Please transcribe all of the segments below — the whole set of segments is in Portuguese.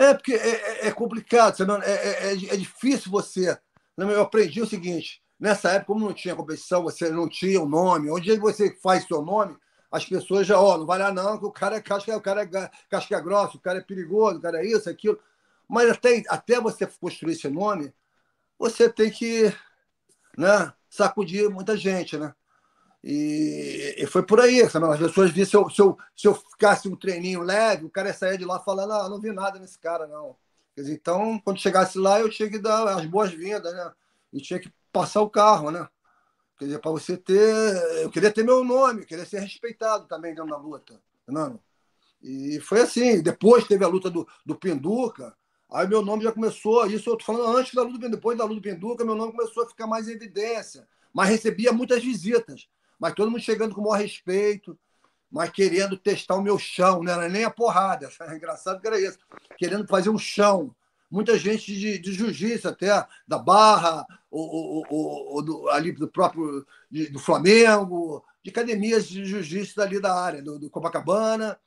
É, porque é, é, é complicado, é é, é, é, difícil você. Né, eu aprendi o seguinte: nessa época, como não tinha competição, você não tinha o um nome, onde você faz seu nome, as pessoas já, ó, oh, não vai lá não, que o cara é casca, o cara é casca grossa, o cara é perigoso, o cara é isso, aquilo. Mas até, até você construir esse nome, você tem que né, sacudir muita gente, né? E, e, foi por aí, sabe? As pessoas viam se eu, se, eu, se eu ficasse um treininho leve, o cara ia sair de lá falando, ah, não vi nada nesse cara, não. Dizer, então, quando chegasse lá, eu tinha que dar as boas-vindas, né? E tinha que passar o carro, né? Quer dizer, para você ter. Eu queria ter meu nome, eu queria ser respeitado também dentro da luta. Não? E foi assim. Depois teve a luta do, do Pinduca, aí meu nome já começou. Isso eu tô falando antes da luta, depois da luta do Pinduca, meu nome começou a ficar mais em evidência. Mas recebia muitas visitas mas todo mundo chegando com o maior respeito, mas querendo testar o meu chão, né? não era é nem a porrada, é engraçado que era isso, querendo fazer um chão. Muita gente de, de jiu-jitsu até, da Barra, ou, ou, ou, ou do, ali do próprio de, do Flamengo, de academias de jiu-jitsu ali da área, do, do, Copacabana,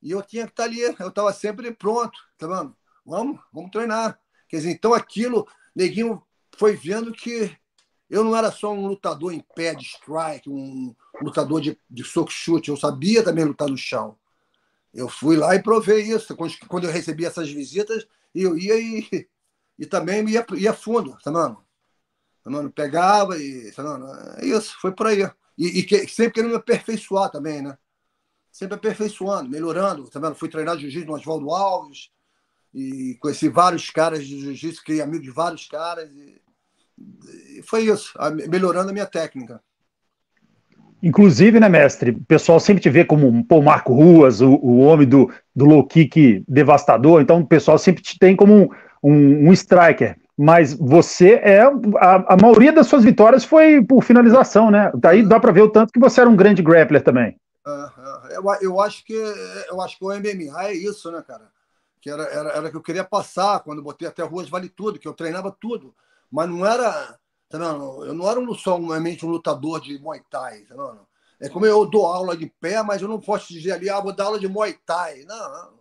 e eu tinha que estar ali, eu estava sempre pronto, tá vendo? Vamos, vamos treinar. Quer dizer, então aquilo, neguinho foi vendo que eu não era só um lutador em pé de strike, um lutador de, de soco-chute. Eu sabia também lutar no chão. Eu fui lá e provei isso. Quando eu recebi essas visitas, eu ia e, e também ia, ia fundo, tá mano? Tá mano? Pegava e. Tá mano? É isso, foi por aí. E, e que, sempre querendo me aperfeiçoar também, né? Sempre aperfeiçoando, melhorando. Tá mano? Fui treinar jiu-jitsu no Oswaldo Alves e conheci vários caras de jiu-jitsu, criei amigo de vários caras. E foi isso, melhorando a minha técnica. Inclusive, né, mestre? O pessoal sempre te vê como pô, Marco Ruas, o, o homem do, do low kick devastador, então o pessoal sempre te tem como um, um, um striker. Mas você é. A, a, maioria das suas vitórias foi por finalização, né? Daí dá para ver o tanto que você era um grande grappler também. É, eu, eu, acho que, eu acho que o MMA é isso, né, cara? Que era, era, era que eu queria passar quando botei até Ruas Vale Tudo, que eu treinava tudo mas não era. Tá vendo? Eu não era um, um lutador de Muay Thai. Tá vendo? É como eu dou aula de pé, mas eu não posso dizer ali, ah, vou dar aula de Muay Thai. Não,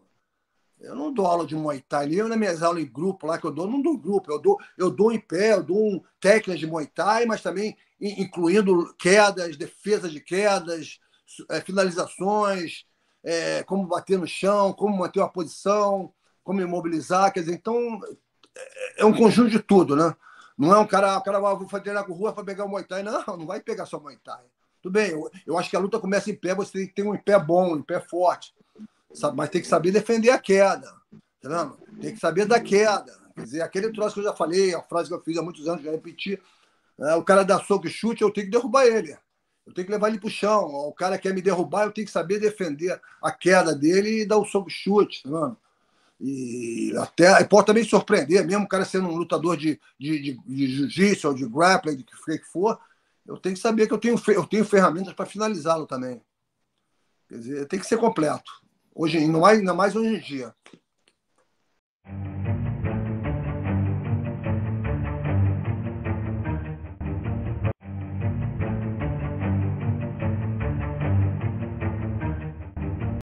eu não dou aula de Muay Thai. Eu, nas minhas aulas em grupo lá que eu dou, não dou grupo. Eu dou, eu dou em pé, eu dou um técnicas de Muay Thai, mas também incluindo quedas, defesa de quedas, eh, finalizações, é, como bater no chão, como manter uma posição, como imobilizar. Quer dizer, então, é, é um conjunto de tudo, né? Não é um cara, o cara vai treinar com rua para pegar o Muay Thai. Não, não vai pegar só Muay Thai. Tudo bem, eu, eu acho que a luta começa em pé, você tem que ter um pé bom, um pé forte. Sabe? Mas tem que saber defender a queda. entendeu? Tá tem que saber da queda. Quer dizer, aquele troço que eu já falei, a frase que eu fiz há muitos anos, já repeti. É, o cara dá soco e chute, eu tenho que derrubar ele. Eu tenho que levar ele para o chão. O cara quer me derrubar, eu tenho que saber defender a queda dele e dar o soco e chute. entendeu? Tá e até e pode também surpreender, mesmo o cara sendo um lutador de, de, de, de jiu-jitsu ou de grappling, de que, que for, eu tenho que saber que eu tenho, eu tenho ferramentas para finalizá-lo também. Quer dizer, tem que ser completo. Hoje, mais, ainda mais hoje em dia.